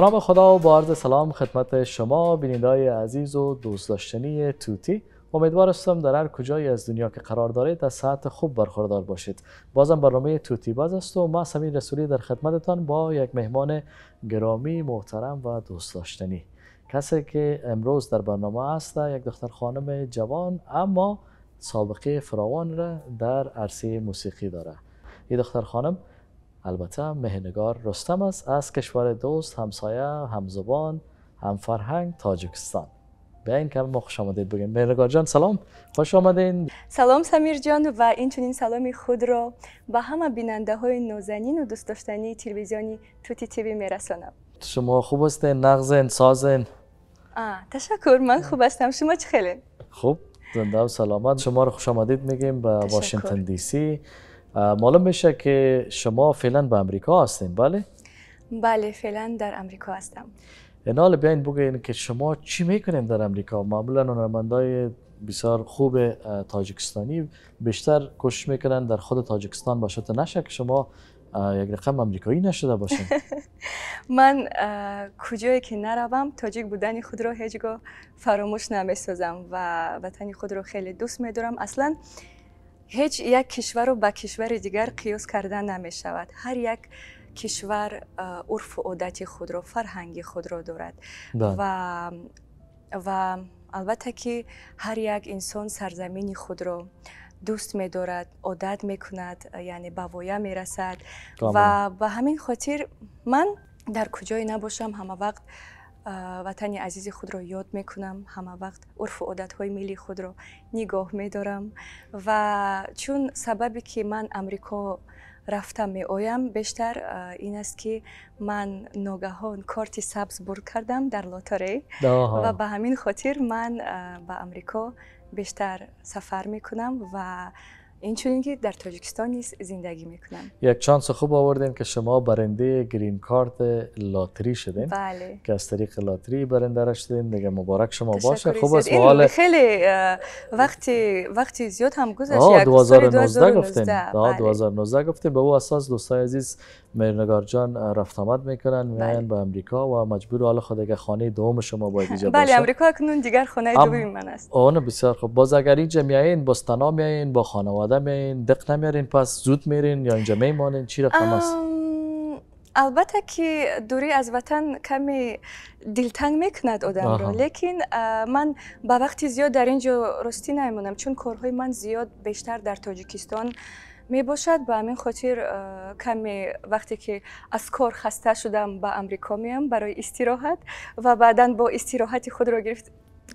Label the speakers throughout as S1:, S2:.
S1: به خدا و با عرض سلام خدمت شما بینندای عزیز و دوست داشتنی توتی امیدوار در هر کجای از دنیا که قرار دارید از ساعت خوب برخوردار باشید بازم برنامه توتی باز است و ما سمین رسولی در خدمتتان با یک مهمان گرامی محترم و دوست داشتنی کسی که امروز در برنامه است یک دختر خانم جوان اما سابقه فراوان را در عرصه موسیقی داره این دختر خانم البته مهنگار رستم است از کشور دوست همسایه همزبان همفرهنگ تاجکستان بیاین که ما خوش آمدید بگیم مهنگار جان سلام خوش آمدین
S2: سلام سمیر جان و اینچنین سلامی خود را به همه بیننده های نوزنین و دوست داشتنی تلویزیونی توتی تیوی میرسانم
S1: شما خوب هستین نغزین سازین
S2: آه، تشکر من خوب هستم شما چه خیلی
S1: خوب زنده و سلامت شما رو خوش آمدید میگیم به واشنگتن دی سی معلوم میشه که شما فعلا به امریکا هستین بله
S2: بله فعلا در امریکا هستم
S1: انال بیاین بگین که شما چی میکنین در امریکا معمولا هنرمندای بسیار خوب تاجکستانی بیشتر کوشش میکنن در خود تاجیکستان باشه تا نشه که شما یک رقم امریکایی نشده باشین
S2: من کجایی که نروم تاجیک بودن خود را هیچگاه فراموش نمیسازم و وطن خود را خیلی دوست میدارم اصلا هیچ یک کشور رو با کشور دیگر قیاس کردن نمی شود هر یک کشور عرف و عادت خود رو فرهنگ خود رو دارد بله. و و البته که هر یک انسان سرزمین خود رو دوست می دارد عادت می کند یعنی با وایه می رسد و به همین خاطر من در کجای نباشم همه وقت وطنی عزیز خود را یاد میکنم همه وقت عرف و عادت های ملی خود را نگاه میدارم و چون سببی که من امریکا رفتم می آیم بیشتر این است که من ناگهان کارتی سبز بر کردم در لاتاری و به همین خاطر من به امریکا بیشتر سفر می کنم و این چون در تاجیکستان نیز زندگی میکنم
S1: یک چانس خوب آوردین که شما برنده گرین کارت لاتری شدین
S2: بله. که
S1: از طریق لاتری برنده را شدین دیگه مبارک شما باشه خوب است
S2: خیلی وقتی وقتی زیاد هم گذشت 2019 گفتین
S1: 2019 بله. گفتین به او اساس دوستای عزیز مرنگار جان رفت آمد میکنن میان به امریکا و مجبور حالا خود خانه دوم شما باید اینجا بله، باشه بله
S2: امریکا کنون دیگر خانه دوم من است
S1: اون بسیار خوب باز اگر اینجا میایین با می میایین با خانواده میایین دق نمیارین پس زود میرین یا اینجا میمانین چی رقم است
S2: البته که دوری از وطن کمی دلتنگ میکند آدم را لیکن من به وقتی زیاد در اینجا رستی نمیمونم چون کارهای من زیاد بیشتر در تاجیکستان می باشد به همین خاطر کمی وقتی که از کار خسته شدم به امریکا میام برای استراحت و بعدا با استراحت خود را گرفت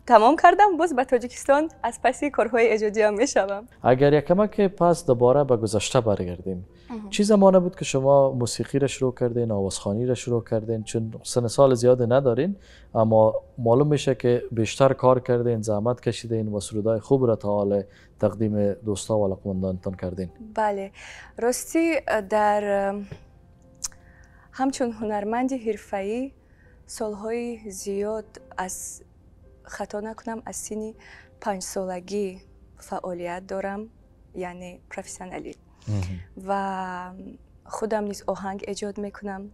S2: تمام کردم باز به تاجیکستان از پسی کارهای اجادی هم میشوم
S1: اگر که پس دوباره به گذشته برگردیم چه زمانه بود که شما موسیقی را شروع کردین آوازخانی را شروع کردین چون سن سال زیاد ندارین اما معلوم میشه که بیشتر کار کردین زحمت کشیدین و سرودای خوب را تا حال تقدیم دوستا و لقمندانتان کردین
S2: بله راستی در همچون هنرمند حرفه‌ای سالهای زیاد از خطا نکنم از سینی پنج سالگی فعالیت دارم یعنی پروفسیونالی و خودم نیز آهنگ ایجاد میکنم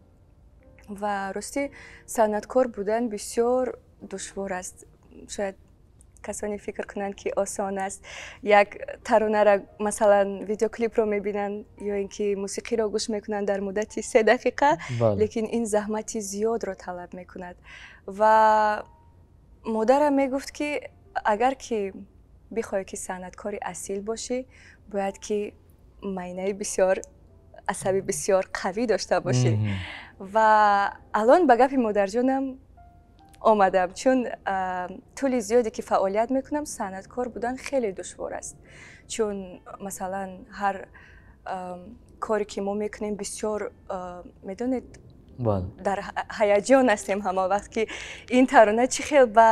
S2: و راستی ساندکار بودن بسیار دشوار است شاید کسانی فکر کنند که آسان است یک ترانه را مثلا ویدیو کلیپ رو میبینند یا اینکه موسیقی را گوش میکنند در مدتی سه دقیقه بله. لیکن این زحمتی زیاد را طلب میکند و مادرم میگفت که اگر که بخوای که ساندکاری اصیل باشی باید که ماینه بسیار عصبی بسیار قوی داشته باشی و الان به گپ مادر جانم آمدم چون تولی زیادی که فعالیت میکنم صنعت کار بودن خیلی دشوار است چون مثلا هر کاری که ما میکنیم بسیار میدونید дар ҳаяҷон ҳастем ҳамон вақт ки ин тарона чӣ хел ба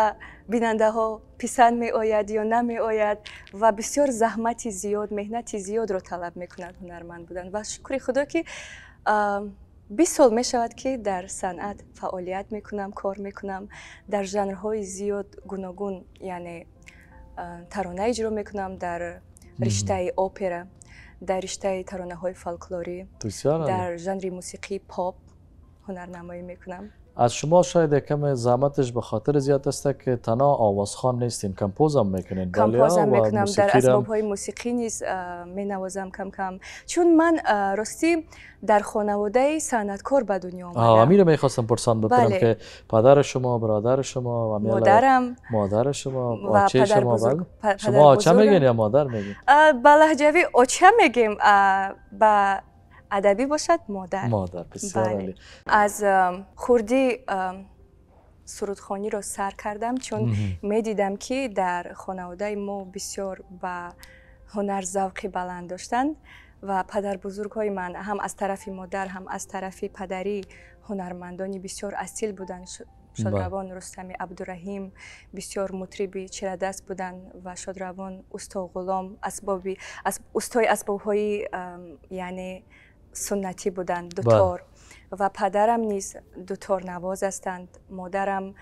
S2: бинандаҳо писанд меояд ё намеояд ва бисёр заҳмати зиёд меҳнати зиёдро талаб мекунад ҳунарманд буданд ва шукри худо ки бист сол мешавад ки дар санъат фаъолият мекунам кор мекунам дар жанрҳои зиёд гуногун яъне тарона иҷро мекунам дар риштаи опера дар риштаи таронаҳои фолклорӣ дар жанри мусиқии поп هنرنمایی میکنم
S1: از شما شاید کم زحمتش به خاطر زیاد است که تنها آوازخان نیستین کمپوزم میکنین بله، کمپوزم میکنم در اسباب های
S2: موسیقی نیز نوازم کم کم چون من راستی در خانواده سنتکار به دنیا آمدم
S1: آمی رو میخواستم پرسان بکنم بله. که پدر شما برادر شما و مادرم مادر شما و آچه پدر شما بزرگ. بله. شما آچه میگین یا مادر میگین؟
S2: به لحجوی آچه میگیم به ادبی باشد مادر مادر بسیار بله. از خوردی سرودخانی را سر کردم چون می دیدم که در خانواده ما بسیار به هنر ذوقی بلند داشتند و پدر بزرگ های من هم از طرف مادر هم از طرف پدری هنرمندانی بسیار اصیل بودند بله. شادروان رستمی عبدالرحیم بسیار مطربی چردست بودند و شادروان استا غلام اسبابی از استای اسباب یعنی سنتی بودند دوتار بله. و پدرم نیز دوتار نواز هستند مادرم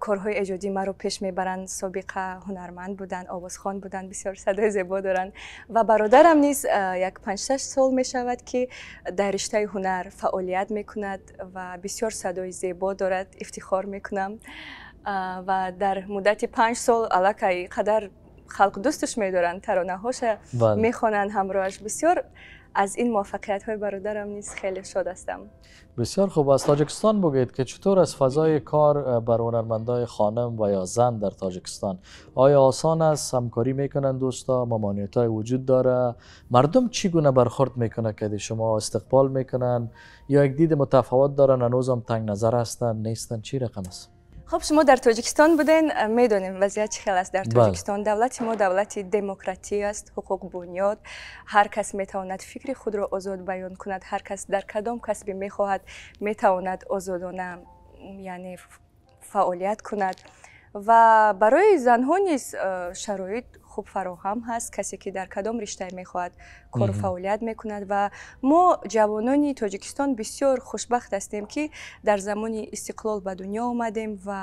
S2: کارهای اجادی مرا پیش میبرند سابقه هنرمند بودند آوازخوان بودند بسیار صدای زیبا دارند و برادرم نیز یک پنج شش سال می شود که در رشته هنر فعالیت میکند و بسیار صدای زیبا دارد افتخار میکنم و در مدت پنج سال علاقه قدر خلق دوستش میدارن ترانه هاش بله. میخوانن همراهش بسیار از این موفقیت های برادرم نیز خیلی شاد هستم
S1: بسیار خوب از تاجکستان بگید که چطور از فضای کار بر هنرمندای خانم و یا زن در تاجکستان آیا آسان است همکاری میکنن دوستا ممانعت های وجود داره مردم چی گونه برخورد میکنه که شما استقبال میکنن یا یک دید متفاوت دارن هنوز هم تنگ نظر هستن نیستن چی رقم است
S2: хуб шумо дар тоҷикистон будаен э, медонем вазъият чӣ хел аст дар тоҷикистон давлати мо давлати демократӣ аст ҳуқуқ бунёд ҳар кас метавонад фикри худро озод баён кунад ҳар кас дар кадом касбе мехоҳад метавонад озодона яъне фаъолият кунад ва барои занҳо низ э, шароит хуб фароҳам ҳаст касе ки дар кадом ришта мехоҳад кору фаъолият мекунад ва мо ҷавонони тоҷикистон бисёр хушбахт ҳастем ки дар замони истиқлол ба дунё омадем ва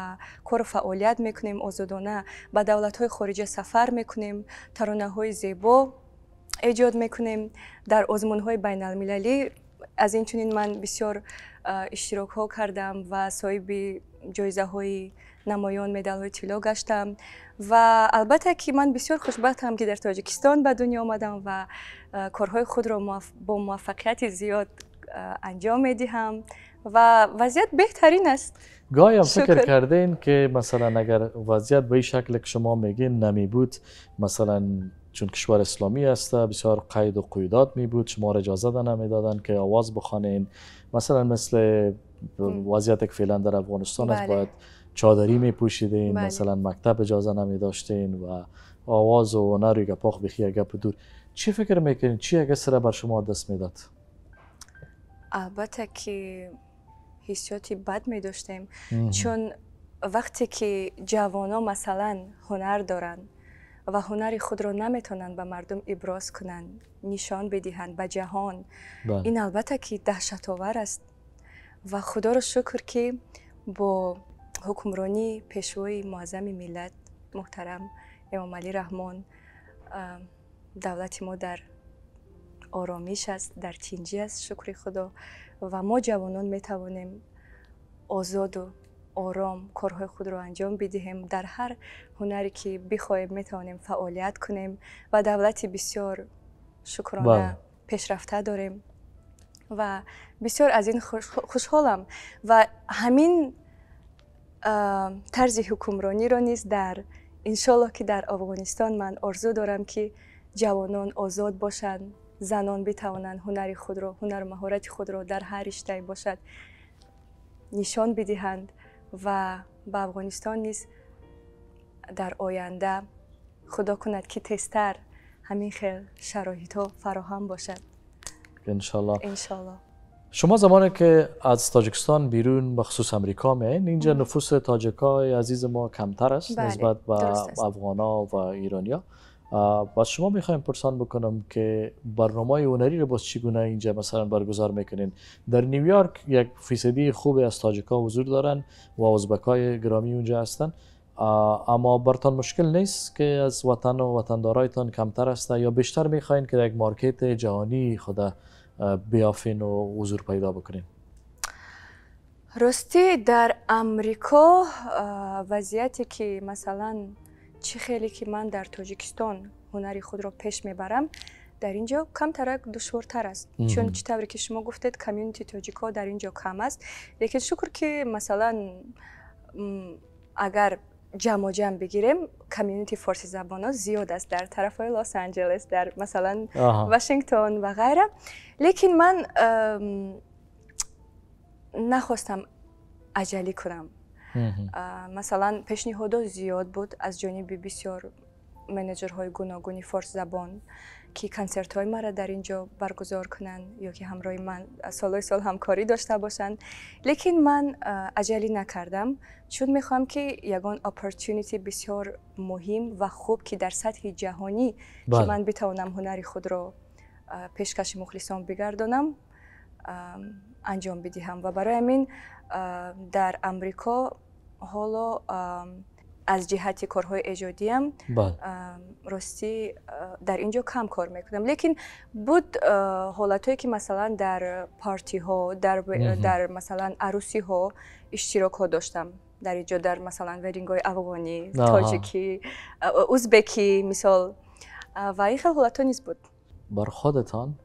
S2: кору фаъолият мекунем озодона ба давлатҳои хориҷа сафар мекунем таронаҳои зебо эҷод мекунем дар озмунҳои байналмилалӣ аз инчунин ман бисёр иштирокҳо кардам ва соҳиби ҷоизаҳои نمایان намоён گشتم و البته که من بسیار ман هم که در تاجکستان و دنیا آمدم و کارهای خود را با موفقیت زیاد انجام میدهم و وضعیت بهترین است
S1: گاهی هم فکر این که مثلا اگر وضعیت به این شکل که شما میگین نمی بود مثلا چون کشور اسلامی است بسیار قید و قیدات می بود شما را اجازه دادن که آواز بخوانین مثلا مثل وضعیت که فعلا در افغانستان است باید چادری می بله. مثلا مکتب اجازه نمی داشتین و آواز و هنر و گپاخ گپ دور چی فکر میکنین چی اگه سر بر شما دست میداد
S2: البته که حسیاتی بد می داشتیم چون وقتی که ها مثلا هنر دارن و هنر خود را نمیتونن به مردم ابراز کنن نشان بدهند به جهان بله. این البته که دهشت آور است و خدا رو شکر که با ҳукмронӣ пешвои муаззами миллат муҳтарам эмомалӣ раҳмон давлати мо дар оромиш аст дар тинҷӣ аст шукри худо ва мо ҷавонон метавонем озоду ором корҳои худро анҷом бидиҳем дар ҳар ҳунаре ки бихоҳем метавонем фаъолият кунем ва давлати бисёр шукрона пешрафта дорем ва бисёр аз ин хушҳолам ва ҳамин طرز حکمرانی را نیست در انشالله که در افغانستان من آرزو دارم که جوانان آزاد باشند زنان بتوانند هنر خود را هنر مهارت خود را در هر رشته باشد نشان بدهند و به افغانستان نیز در آینده خدا کند که تستر همین خیل شرایط ها فراهم باشد
S1: انشالله انشالله شما زمانی که از تاجکستان بیرون به خصوص امریکا میین اینجا نفوس تاجکای عزیز ما کمتر است بله، نسبت به افغانا و ایرانیا و شما میخوایم پرسان بکنم که برنامه هنری رو باز چگونه اینجا مثلا برگزار میکنین در نیویورک یک فیصدی خوبی از تاجکا حضور دارن و ازبکای گرامی اونجا هستن اما برتان مشکل نیست که از وطن و وطندارایتان کمتر هسته یا بیشتر میخواین که یک مارکت جهانی خود بیافین و حضور پیدا بکنین
S2: راستی در امریکا وضعیتی که مثلا چه خیلی که من در تاجیکستان هنری خود را پیش میبرم در اینجا کمتر دشوارتر است چون چطوری که شما گفتید کمیونیتی تاجیکا در اینجا کم است لیکن شکر که مثلا اگر جمع جمع بگیریم کمیونیتی فارسی زبان ها زیاد است در طرف های لس آنجلس در مثلا واشنگتن و غیره لیکن من نخواستم عجلی کنم مثلا پیشنهادها زیاد بود از جانب بسیار های گوناگونی فارس زبان که کنسرت های مرا در اینجا برگزار کنند یا که همراه من های سال همکاری داشته باشند. لیکن من عجلی نکردم چون میخوام که یگان اپرچونیتی بسیار مهم و خوب که در سطح جهانی که بله. من بتوانم هنری خود را پیشکش مخلصان بگردانم انجام بدهم و برای این در امریکا حالا از جهت کارهای ایجادی هم بله. راستی در اینجا کم کار میکنم لیکن بود حالتهایی که مثلا در پارتی ها در, در مثلا عروسی ها اشتراک ها داشتم در اینجا در مثلا ودینگ های افغانی تاجیکی ازبکی مثال و این خیلی حالت ها نیز بود
S1: بر خودتان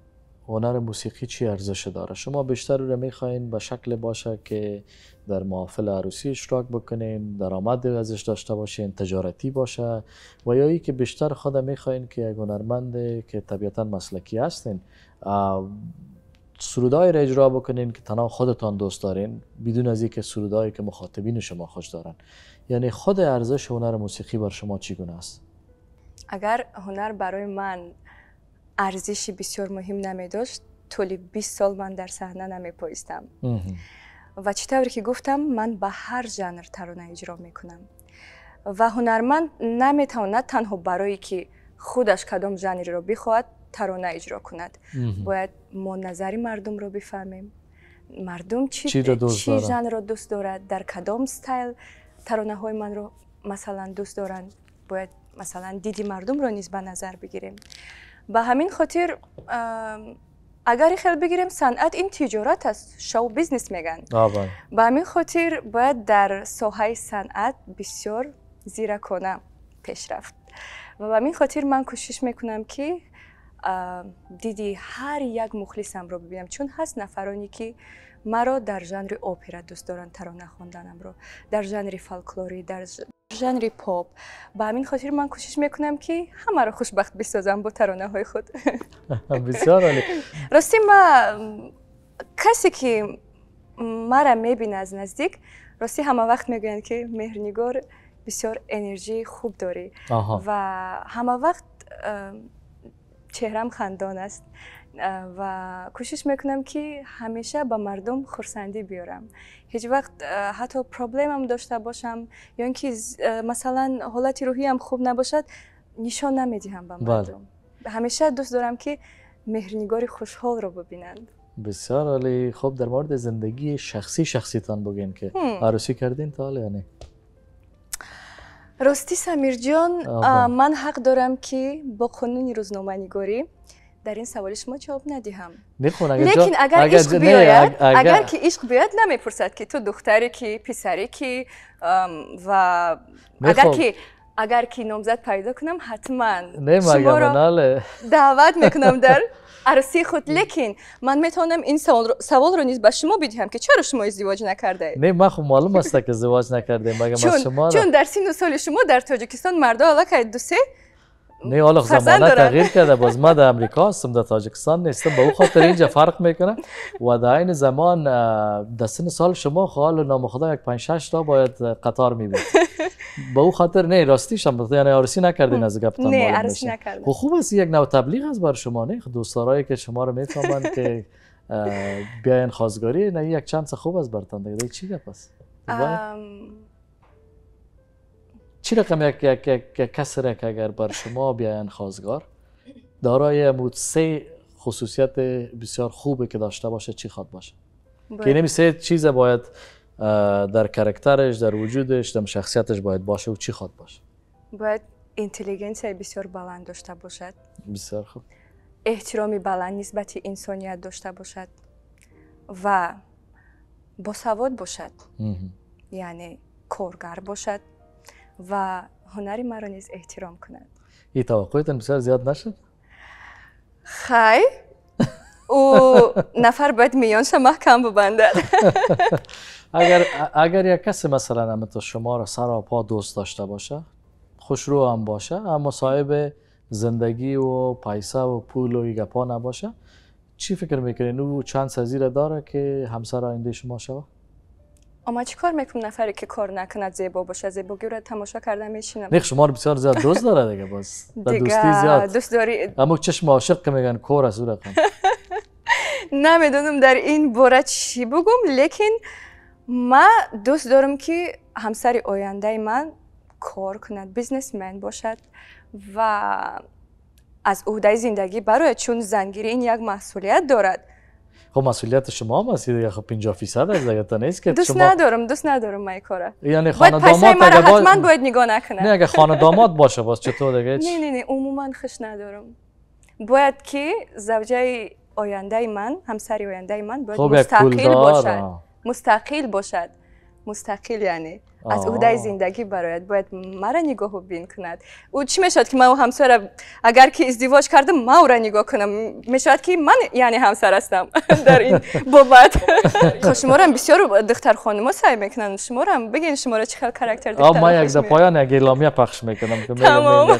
S1: هنر موسیقی چی ارزش داره شما بیشتر رو میخواین به شکل باشه که در محافل عروسی اشتراک بکنین درآمد ازش داشته باشین تجارتی باشه و یا ای که بیشتر خود میخواین که یک هنرمند که طبیعتا مسلکی هستین سرودای را اجرا بکنین که تنها خودتان دوست دارین بدون از اینکه سرودایی که مخاطبین شما خوش دارن یعنی خود ارزش هنر موسیقی بر شما چی است
S2: اگر هنر برای من арзиши бисёр муҳим намедошт тӯли бист сол ман дар саҳна намепоистам ва чӣ тавре ки гуфтам ман ба ҳар жанр тарона иҷро мекунам ва ҳунарманд наметавонад танҳо барое ки худаш кадом жанреро бихоҳад тарона иҷро кунад бояд мо назари мардумро бифаҳмем мардум чи жанрро дӯст дорад дар кадом стайл таронаҳои манро масалан дӯст доранд бояд масалан диди мардумро низ ба назар бигирем به همین خاطر اگر خیلی بگیریم صنعت این تجارت است شو بیزنس میگن به همین خاطر باید در ساحه صنعت بسیار زیرکانه پیشرفت و به همین خاطر من کوشش میکنم که دیدی هر یک مخلصم رو ببینم چون هست نفرانی که مرا در ژانر اپرا دوست دارن ترانه خواندنم رو در ژانر فولکلوری در جنری پاپ به همین خاطر من کوشش میکنم که همه رو خوشبخت بسازم با ترانه های خود
S1: بسیار عالی
S2: راستی من کسی که مرا میبینه از نزدیک راستی همه وقت میگویند که مهرنگار بسیار انرژی خوب داری و همه وقت چهرم خندان است و کوشش میکنم که همیشه با مردم خورسندی بیارم هیچ وقت حتی پرابلم هم داشته باشم یا اینکه مثلا حالت روحی هم خوب نباشد نشان نمیدهم به بله. مردم همیشه دوست دارم که مهرنگار خوشحال رو ببینند
S1: بسیار عالی خوب در مورد زندگی شخصی شخصیتان بگین که عروسی کردین تا حال یعنی
S2: راستی سمیر جان بله. من حق دارم که با قانون روزنامه در این سوالش ما جواب ندهم نکن اگر لیکن اگر, اگر عشق بیاید اگر... که عشق بیاید نمیپرسد که تو دختری کی پسری کی و اگر که اگر که نامزد پیدا کنم حتما شما را دعوت میکنم در عرسی خود لیکن من میتونم این سوال رو, سوال رو نیز به شما بدهم که چرا شما ازدواج نکرده
S1: نه ما خب معلوم است که ازدواج نکرده مگه چون, شما چون در
S2: سین و سال شما در تاجیکستان مردا علاقه
S1: نه حالا زمانه تغییر کرده باز ما در امریکا هستم در تاجکستان نیستم به او خاطر اینجا فرق میکنه و در این زمان در سن سال شما خال خدا یک پنج شش تا باید قطار میبید به او خاطر نه راستیش هم یعنی نکردی نکردین از گپتان نه عرسی نکردم خوب است یک نو تبلیغ است بر شما نه دوستارایی که شما رو میفهمند که بیاین خواستگاری نه یک چانس خوب است برتان دیگه چی گپ چی رقم یک, یک, که اگر بر شما بیاین خوازگار دارای بود سه خصوصیت بسیار خوبه که داشته باشه چی خواد باشه که نمی سه چیز باید در کرکترش در وجودش در شخصیتش باید باشه و چی خواد باشه
S2: باید انتلیگنسی بسیار بلند داشته باشد بسیار خوب احترامی بلند نسبت انسانیت داشته باشد و باسواد باشد یعنی کارگر باشد و هنر رو نیز احترام کنند
S1: این توقعتان بسیار زیاد نشد؟ خی
S2: او نفر باید میان شما کم ببندد
S1: اگر اگر یک کسی مثلا مثل شما را سر و پا دوست داشته باشه خوشرو هم باشه اما صاحب زندگی و پیسه و پول و گپا نباشه چی فکر میکنین او چند سزیره داره که همسر آینده شما شود
S2: اما چیکار کار میکنم نفری که کار نکنه زیبا باشه زیبا گیره تماشا کرده میشینم نه شما
S1: رو بسیار زیاد دوست داره دیگه باز دیگه دوستی زیاد دوست داری اما چشم عاشق که میگن کار از او
S2: نمیدونم در این باره چی بگم لیکن ما دوست دارم که همسر آینده من کار کند بیزنسمن باشد و از عهده زندگی برای چون زنگیری این یک مسئولیت دارد
S1: خب مسئولیت شما هم هستید یا خب 50 فیصد از دیگه نیست که دوست
S2: ندارم دوست ندارم من کارا یعنی خانه داماد را حتما باید نگاه نکنه نه
S1: اگه خانه داماد باشه باز چطور دیگه نه
S2: نه نه عموما خوش ندارم باید که زوجه آینده من همسری آینده من باید خب مستقل باشد مستقل باشد مستقل یعنی از اودای زندگی برایت باید مرا نگاهو بین کند او چی میشد که من و همسر اگر که ازدواج کردم ما را نگاه کنم میشد که من یعنی همسر هستم در این بابت خب شما را بسیار دختر خانم ها سعی میکنند شما را بگین شما را چه خال کاراکتر دختر ما یک پایان
S1: اعلامیه پخش میکنم که تمام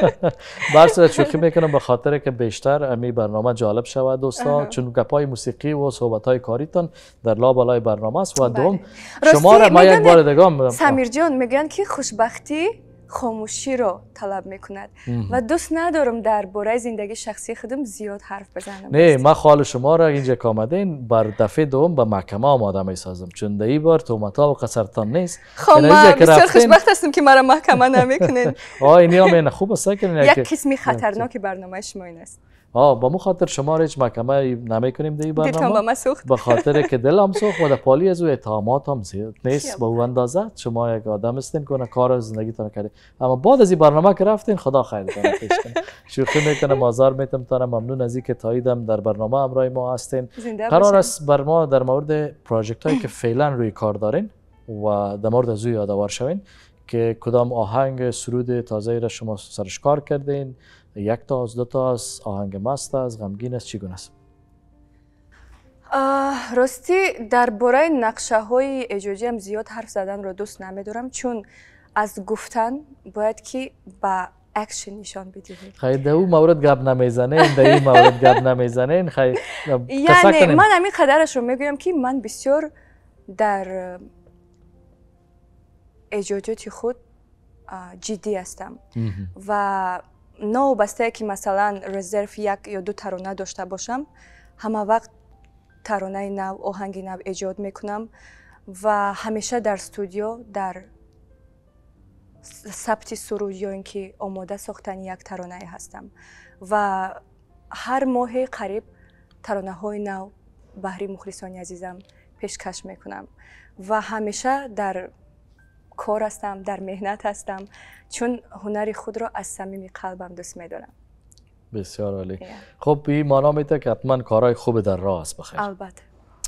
S1: بارسر چوکی میکنم به خاطر که بیشتر امی برنامه جالب شود دوستا چون گپای موسیقی و صحبت های کاریتان در لا بالای برنامه است و دوم بله. شما را ما یک بار انجام سمیر
S2: جان میگن که خوشبختی خاموشی رو طلب میکند و دوست ندارم در درباره زندگی شخصی خودم زیاد حرف بزنم
S1: نه ما خال شما را اینجا کامدین بر دفعه دوم به محکمه آماده میسازم چون ای بار ها و قصرتان نیست خب ما بسیار خوشبخت
S2: هستم که مرا محکمه نمیکنین
S1: آه اینی ها خوب است یک قسمی خطرناک
S2: برنامه شما این است
S1: آه با مو خاطر شما را هیچ محکمه نمی کنیم در برنامه به خاطر که دل سوخت و در پالی از او اتهامات هم زیاد نیست به او اندازه شما یک آدم هستین که کار زندگیتان کرده اما بعد از این برنامه که رفتین خدا خیر کنه شوخی میتونه مازار میتم تانه ممنون از که تاییدم در برنامه امرای ما هستین قرار است بر ما در مورد پروژکت هایی که فعلا روی کار دارین و در مورد از او شوین که کدام آهنگ سرود تازه را شما سرش کار کردین یک تا از دو تا از آهنگ مست است غمگین است چگونه است
S2: راستی برای نقشه های اجوجی هم زیاد حرف زدن رو دوست نمیدارم چون از گفتن باید که با اکشن نشان بدید
S1: خیلی در اون مورد گپ نمیزنین در این مورد گپ نمیزنین خیلی یعنی من
S2: همین قدرش رو میگویم که من بسیار در اجازات خود جدی هستم و новобастае ки масалан резерв як ё ду тарона дошта бошам ҳамавақт таронаи нав оҳанги нав эҷод мекунам ва ҳамеша дар студио дар сабти суруд ё ин ки омода сохтани як таронае ҳастам ва ҳар моҳе қариб таронаҳои нав баҳри мухлисони азизам пешкаш мекунам ва ҳамеша дар کار هستم در مهنت هستم چون هنر خود را از صمیم قلبم دوست میدارم
S1: بسیار عالی خب این معنا میده که حتما کارهای خوب در راه است البته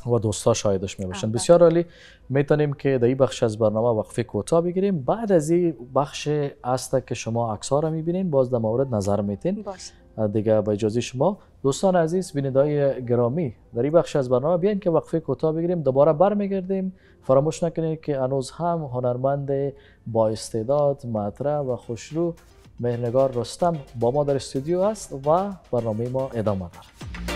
S1: و دوستا شاهدش می باشن بسیار عالی میتونیم که در این بخش از برنامه وقفه کوتاه بگیریم بعد از این بخش است که شما عکس ها را میبینین باز در مورد نظر میتین دیگه با اجازه شما دوستان عزیز بینندای گرامی در این بخش از برنامه بیاین که وقفه کوتاه بگیریم دوباره برمیگردیم فراموش نکنید که هنوز هم هنرمند با استعداد مطرح و خوشرو مهنگار رستم با ما در استودیو است و برنامه ما ادامه دارد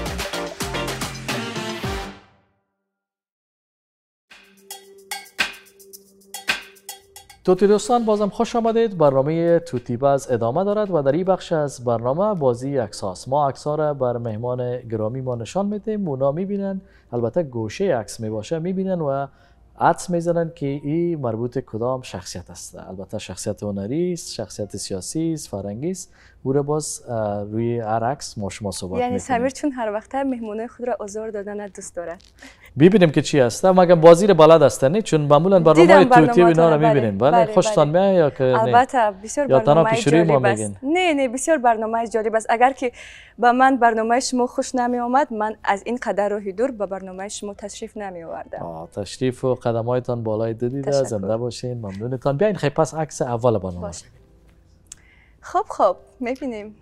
S1: توتی دوستان بازم خوش آمدید برنامه توتی باز ادامه دارد و در این بخش از برنامه بازی اکساس ما اکسا را بر مهمان گرامی ما نشان میتیم اونا میبینن البته گوشه عکس میباشه میبینن و حدس میزنن که این مربوط کدام شخصیت است البته شخصیت هنری شخصیت سیاسی است فرهنگی او را باز روی عرکس ما شما صحبت یعنی سمیر
S2: چون هر وقت مهمونه خود را آزار دادن دوست دارد
S1: ببینیم که چی هست مگه بازی را بلد هستن نه چون معمولا برنامه های توتی و اینا را بله، میبینیم بله،, بله, خوشتان بله. میاد یا که البته بسیار برنامه جالب بس
S2: نه نه بسیار برنامه جالب است اگر که به من برنامه شما خوش نمی آمد من از این قدر رو دور به برنامه شما تشریف نمی آوردم
S1: تشریف و قدمایتان بالای دیده زنده باشین ممنونتان بیاین خیلی پس عکس اول برنامه
S2: خب خب میبینیم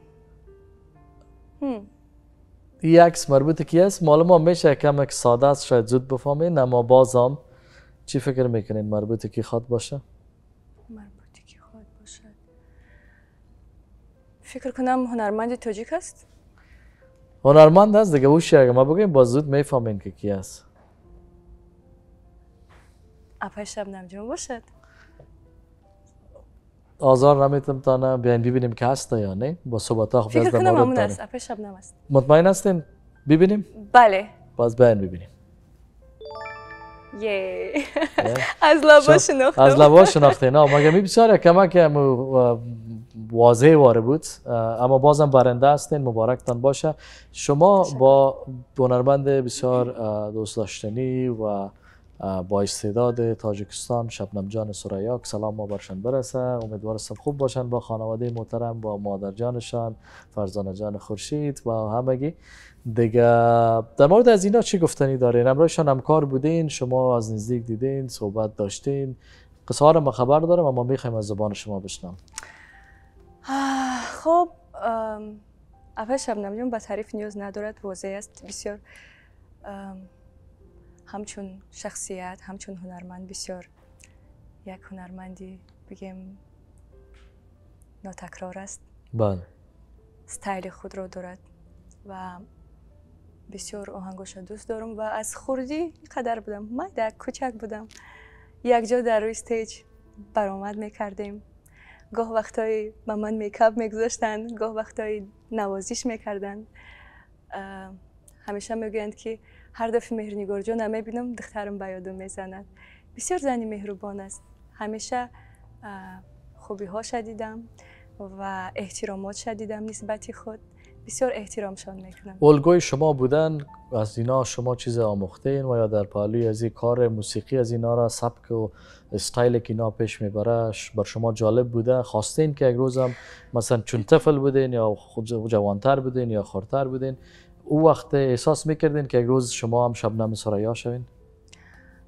S1: این عکس مربوط کی است مال ما میشه کم یک ساده است شاید زود بفهمین اما باز چی فکر میکنین مربوط کی خواد باشه
S3: مربوط کی خواد باشه
S2: فکر کنم هنرمند تاجیک است
S1: هنرمند است دیگه او اگه ما بگیم باز زود میفهمین که کی است
S2: اپای شب جون باشد
S1: آزار نمیتم تا نه بیاین ببینیم که هست یا نه با صحبت ها از کنم مطمئن هستین ببینیم بله باز بیاین ببینیم
S3: از لبا شناختم
S1: از لبا شناختین نه. مگه می که کما که واضح واره بود اما بازم برنده هستین مبارکتان باشه شما با هنرمند بسیار دوست داشتنی و با استعداد تاجکستان شبنم جان سریاک سلام ما برشان برسه امیدوار خوب باشن با خانواده محترم با مادر جانشان فرزانه جان خورشید و همگی دیگه در مورد از اینا چی گفتنی دارین امروزشان همکار بودین شما از نزدیک دیدین صحبت داشتین قصه ها ما خبر دارم اما میخوایم از زبان شما بشنم
S2: خب اول شبنم جان به تعریف نیاز ندارد واضح است بسیار همچون شخصیت همچون هنرمند بسیار یک هنرمندی بگیم نتکرار است بله ستایل خود را دارد و بسیار آهنگاش دوست دارم و از خوردی قدر بودم من در کوچک بودم یک جا در روی ستیج برآمد میکردیم گاه وقتای به من میکاپ میگذاشتن گاه وقتای نوازیش میکردن همیشه میگویند که هر دفعه مهرنگار جان همه بینم دخترم به میزند بسیار زنی مهربان است همیشه خوبی ها شدیدم و احترامات شدیدم نسبت خود بسیار احترامشان میکنم
S1: الگوی شما بودن از اینا شما چیز آموخته این و یا در پالوی از این کار موسیقی از اینا را سبک و استایل که اینا پیش میبره بر شما جالب بوده خواسته این که یک روزم مثلا چون طفل بودین یا خود جوانتر بودین یا خورتر بودین او وقت احساس میکردین که یک روز شما هم شبنم سرایا شوین؟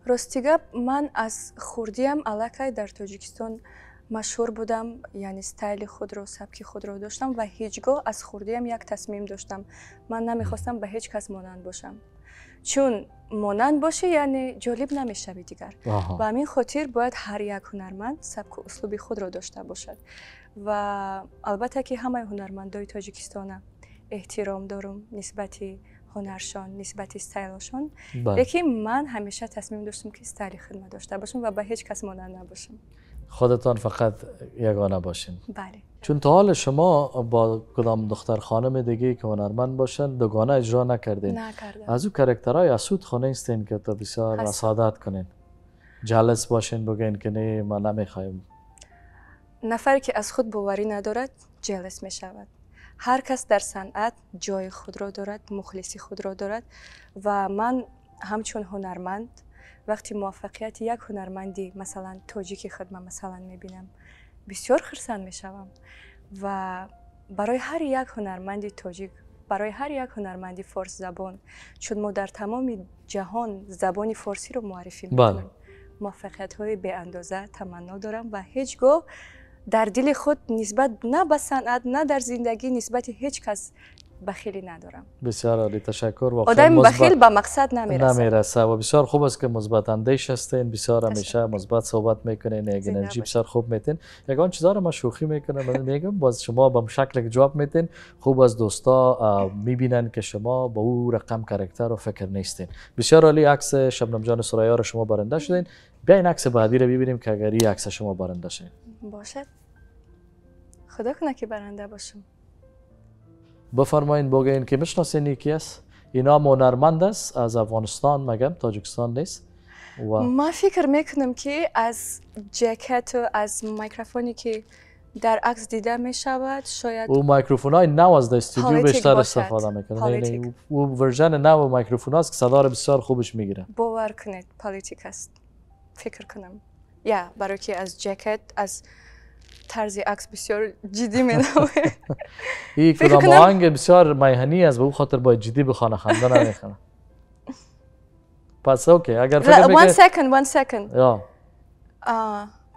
S2: راستی گپ من از خوردیم علاقه در تاجیکستان مشهور بودم یعنی استایل خود رو سبک خود رو داشتم و هیچگاه از خوردیم یک تصمیم داشتم من نمیخواستم به هیچ کس مانند باشم چون مانند باشه یعنی جالب نمیشوی دیگر و همین خاطر باید هر یک هنرمند سبک و اسلوب خود را داشته باشد و البته که همه هنرمندای تاجیکستانه احترام دارم نسبت هنرشان نسبت استایلشان بله. لیکن من همیشه تصمیم داشتم که استایل خدمت داشته باشم و به هیچ کس مانند نباشم
S1: خودتان فقط یگانه باشین بله چون تا حال شما با کدام دختر خانم دیگه که هنرمند باشن دوگانه اجرا نکردین نکردم از او کرکترهای اسود خانه استین که تا بسیار رسادت کنین جلس باشین بگین که نه ما نمیخوایم
S2: نفر که از خود باوری ندارد جلس میشود. ҳар кас дар санъат ҷои худро дорад мухлиси худро дорад ва ман ҳамчун ҳунарманд вақти муваффақияти як ҳунарманди масалан тоҷики хидмат масалан мебинам бисёр хурсанд мешавам ва барои ҳар як ҳунарманди тоҷик барои ҳар як ҳунарманди форсзабон чун мо дар тамоми ҷаҳон забони форсиро муаррифӣ мекунем муваффақиятҳои беандоза таманно дорам ва ҳеҷ гоҳ در دل خود نسبت نه به صنعت نه در زندگی نسبت هیچ کس بخیلی ندارم
S1: بسیار عالی تشکر واقعا آدم بخیل به مقصد نمیرسه نمیرسه و بسیار خوب است که مثبت اندیش هستین بسیار همیشه مثبت صحبت میکنین یک انرژی بسیار خوب میتین یگان چیزا رو من شوخی میکنم میگم باز شما به شکل جواب میتین خوب از دوستا میبینن که شما با او رقم کاراکتر و فکر نیستین بسیار عالی عکس شبنم جان سرایا رو شما برنده شدین بیاین عکس بعدی رو ببینیم که اگر عکس شما برنده شدین
S2: باشد خدا کنه که برنده باشم
S1: بفرمایین بگین که میشناسین یکی است اینا هنرمند است از افغانستان مگم تاجیکستان نیست و ما
S2: فکر میکنم که از جکت و از میکروفونی که در عکس دیده می شود شاید
S1: او میکروفون های نو از استودیو بیشتر استفاده میکنه نه او ورژن نو میکروفون است که صدا بسیار خوبش میگیره
S2: باور کنید پالیتیک است فکر کنم یا برای که از جکت از طرز عکس بسیار جدی می این کدام آهنگ
S1: بسیار میهنی است به او خاطر باید جدی بخوانه خنده نمیخوانه پس اوکی اگر فکر میکنی وان second، وان second. یا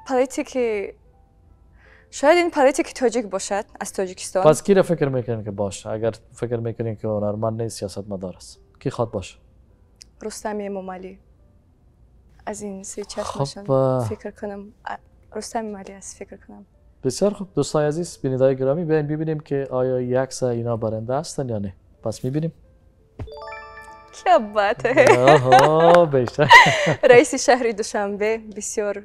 S2: پلیتی شاید این پلیتی توجیک باشد از توجیکستان. پس کی را
S1: فکر میکنین که باشه اگر فکر میکنین که هنرمند نیست سیاست مدار است کی خواد باشه
S2: رستم ممالی. از این سه خب فکر کنم رستم مالی است فکر کنم
S1: بسیار خوب دوستان عزیز بینیدای گرامی بیاین ببینیم که آیا یک سه اینا برنده هستن یا نه پس میبینیم
S2: که باته
S1: بیشتر
S2: رئیس شهر دوشنبه بسیار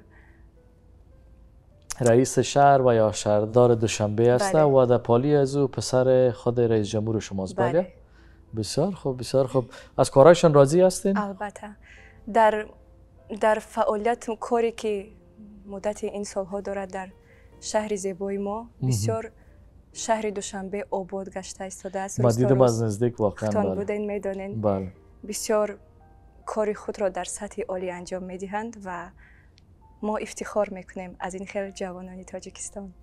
S1: رئیس شهر و یا شهردار دوشنبه است و در پالی از او پسر خود رئیس جمهور شماست بله. بله. بسیار خوب بسیار خوب از کارایشان راضی هستین
S2: البته در در فعالیت و کاری که مدت این سالها دارد در شهر زیبای ما بسیار شهر دوشنبه آباد گشته است ما از نزدیک واقعا بله. بودین میدانین بله. بسیار کار خود را در سطح عالی انجام میدهند و ما افتخار میکنیم از این خیلی جوانانی تاجیکستان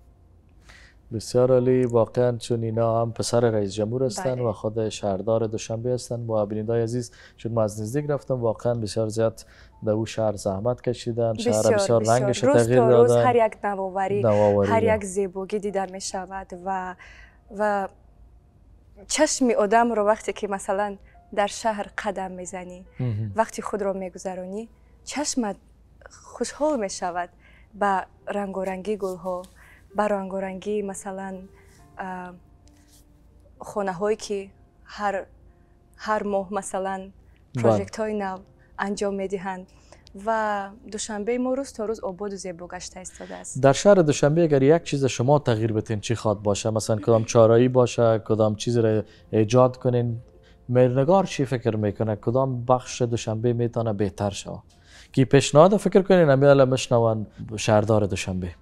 S1: بسیار عالی واقعا چون اینا هم پسر رئیس جمهور هستن بله. و خود شهردار دوشنبه هستن و بینیدای عزیز چون ما از نزدیک رفتم واقعا بسیار زیاد در او شهر زحمت کشیدن بسیار, شهر بسیار, بسیار. رنگش تغییر دادن روز هر یک نوآوری هر یک
S2: زیبوگی دیدن می شود و و چشم آدم رو وقتی که مثلا در شهر قدم میزنی وقتی خود رو میگذرانی چشمت خوشحال می شود با رنگ و رنگی گل ها برانگورنگی مثلا خونه هایی که هر هر ماه مثلا بله. پروژیکت های نو انجام میدهند و دوشنبه ما روز تا روز آباد و زیبا گشته است
S1: در شهر دوشنبه اگر یک چیز شما تغییر بتین چی خواد باشه مثلا کدام چارایی باشه کدام چیز را ایجاد کنین مرنگار چی فکر میکنه کدام بخش دوشنبه میتونه بهتر شود کی پیشنهاد فکر کنین امیال مشنوان شهردار دوشنبه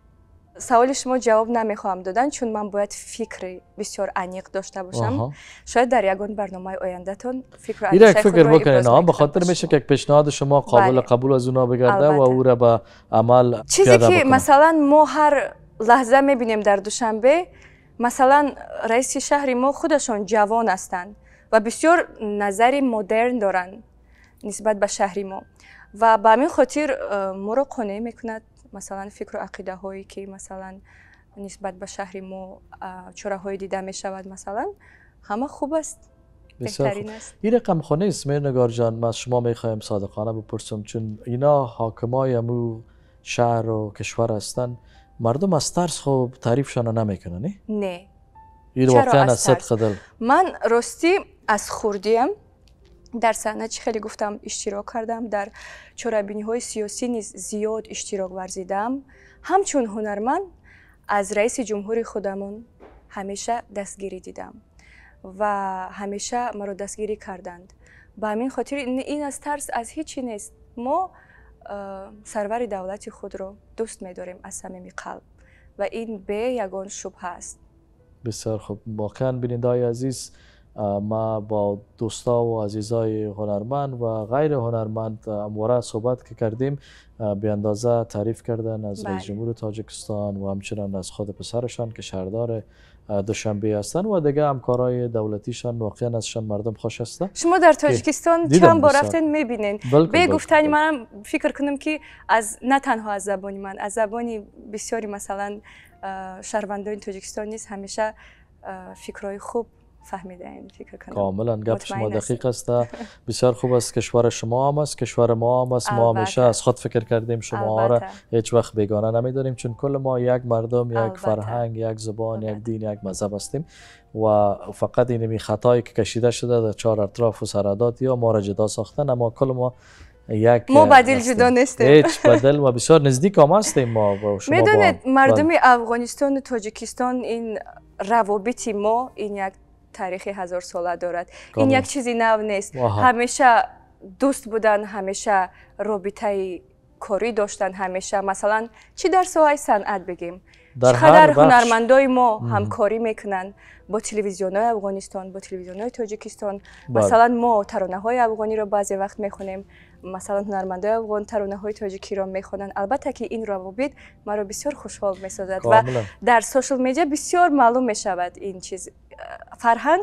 S2: سوال شما جواب نمیخوام دادن چون من باید فکری بسیار عمیق داشته باشم شاید در یگان برنامه آینده تون فکر این فکر بکنین ها به
S1: خاطر میشه که پیشنهاد شما قابل بله. قبول از اونا بگرده و او را به عمل چیزی که مثلا
S2: ما هر لحظه میبینیم در دوشنبه مثلا رئیس شهر ما خودشون جوان هستند و بسیار نظری مدرن دارن نسبت به شهر ما و به همین خاطر ما رو میکند مثلا نسبت به شهر ما چوره های دیده می شود مثلا همه خوب است хуб
S1: است این خونه اسم نگار جان من از شما میخوایم صادقانه بپرسم چون اینا حاکمای امو شهر و کشور هستن مردم از ترس خوب تعریفشان نمیکنن
S2: نه این واقعا از صدق من راستی از خوردیم در صحنه چی خیلی گفتم اشتراک کردم در چرابینی های سیاسی نیز زیاد اشتراک ورزیدم همچون هنرمند از رئیس جمهور خودمون همیشه دستگیری دیدم و همیشه مرا دستگیری کردند به همین خاطر این از ترس از هیچی نیست ما سرور دولت خود را دوست می‌داریم از صمیم قلب و این به یگان شبه است
S1: بسیار خب واقعا بینندای عزیز ما با دوستا و عزیزای هنرمند و غیر هنرمند امورا صحبت که کردیم به اندازه تعریف کردن از رئیس بله. جمهور تاجکستان و همچنان از خود پسرشان که شهردار دوشنبه هستن و دیگه همکارای دولتیشان واقعا ازشان مردم خوش هستن شما
S2: در تاجکستان چند بار رفتن میبینین به گفتن من فکر کنم که از نه تنها از زبانی من از زبانی بسیاری مثلا شهروندان تاجیکستان نیست همیشه فکرای خوب فهمیدن که کنم کاملا گپ شما دقیق است
S1: بسیار خوب است کشور شما هم است کشور ما هم است ما همیشه از خود فکر کردیم شما را آره، هیچ وقت بیگانه نمیدانیم چون کل ما یک مردم یک فرهنگ یک زبان یک دین یک مذهب هستیم و فقط این می خطایی که کشیده شده در چهار اطراف و سرادات یا ما را جدا ساختن اما کل ما یک ما بدل جدا نیستیم هیچ بدل و بسیار نزدیک هم هستیم ما میدونید مردم بله.
S2: افغانستان و تاجیکستان این روابط ما این یک таърихи ҳазорсола дорад ин як чизи нав нест ҳамеша дӯст будан ҳамеша робитаи корӣ доштан ҳамеша масалан чӣ дар соҳаи санъат бигем чӣ қадар ҳунармандои мо ҳамкорӣ мекунанд бо телевизионҳои афғонистон бо телевизионҳои тоҷикистон масалан мо таронаҳои афғониро баъзе вақт мехонем مثلا هنرمندای افغان ترانه های تاجیکی را میخوانن البته که این روابط ما را بسیار خوشحال میسازد و در سوشل میدیا بسیار معلوم میشود این چیز فرهنگ